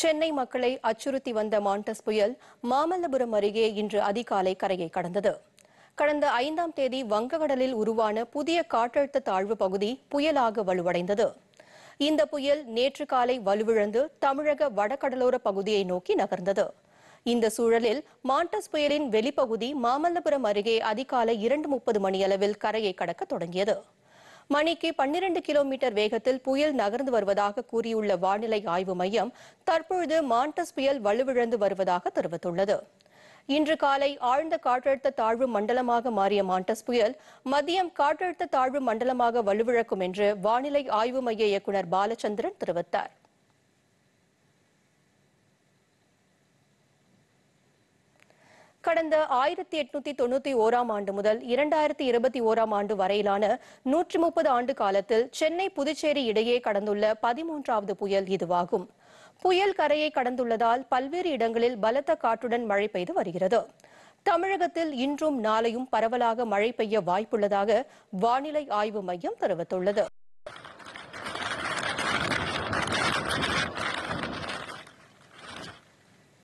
சென்னை மக்களை அச்சுறுத்தி வந்த மாண்டஸ் புயல் மாமல்லபுரம் அருகே இன்று அதிகாலை கரையை கடந்தது கடந்த ஐந்தாம் தேதி வங்கக்கடலில் உருவான புதிய காற்றழுத்த தாழ்வு பகுதி புயலாக வலுவடைந்தது இந்த புயல் நேற்று காலை வலுவிழந்து தமிழக வடகடலோர பகுதியை நோக்கி நகர்ந்தது இந்த சூழலில் மாண்டஸ் புயலின் வெளிப்பகுதி மாமல்லபுரம் அருகே அதிகாலை இரண்டு முப்பது மணியளவில் கரையை கடக்க தொடங்கியது மணிக்கு பன்னிரண்டு கிலோமீட்டர் வேகத்தில் புயல் நகர்ந்து வருவதாக கூறியுள்ள வானிலை ஆய்வு மையம் தற்பொழுது மான்டஸ் புயல் வலுவிழந்து வருவதாக தெரிவித்துள்ளது இன்று காலை ஆழ்ந்த காற்றழுத்த தாழ்வு மண்டலமாக மாறிய மாண்டஸ் புயல் மதியம் காற்றழுத்த தாழ்வு மண்டலமாக வலுவிழக்கும் என்று வானிலை ஆய்வு மைய இயக்குநர் பாலச்சந்திரன் தெரிவித்தாா் கடந்த ஆயிரத்தி எட்நூத்தி தொண்ணூத்தி ஓராம் ஆண்டு முதல் இரண்டாயிரத்தி இருபத்தி ஓராம் ஆண்டு வரையிலான நூற்றி முப்பது ஆண்டு காலத்தில் சென்னை புதுச்சேரி இடையே கடந்துள்ள பதிமூன்றாவது புயல் இதுவாகும் புயல் கரையை கடந்துள்ளதால் பல்வேறு இடங்களில் பலத்த காற்றுடன் மழை பெய்து வருகிறது தமிழகத்தில் இன்றும் நாளையும் பரவலாக மழை பெய்ய வாய்ப்புள்ளதாக வானிலை ஆய்வு மையம் தெரிவித்துள்ளது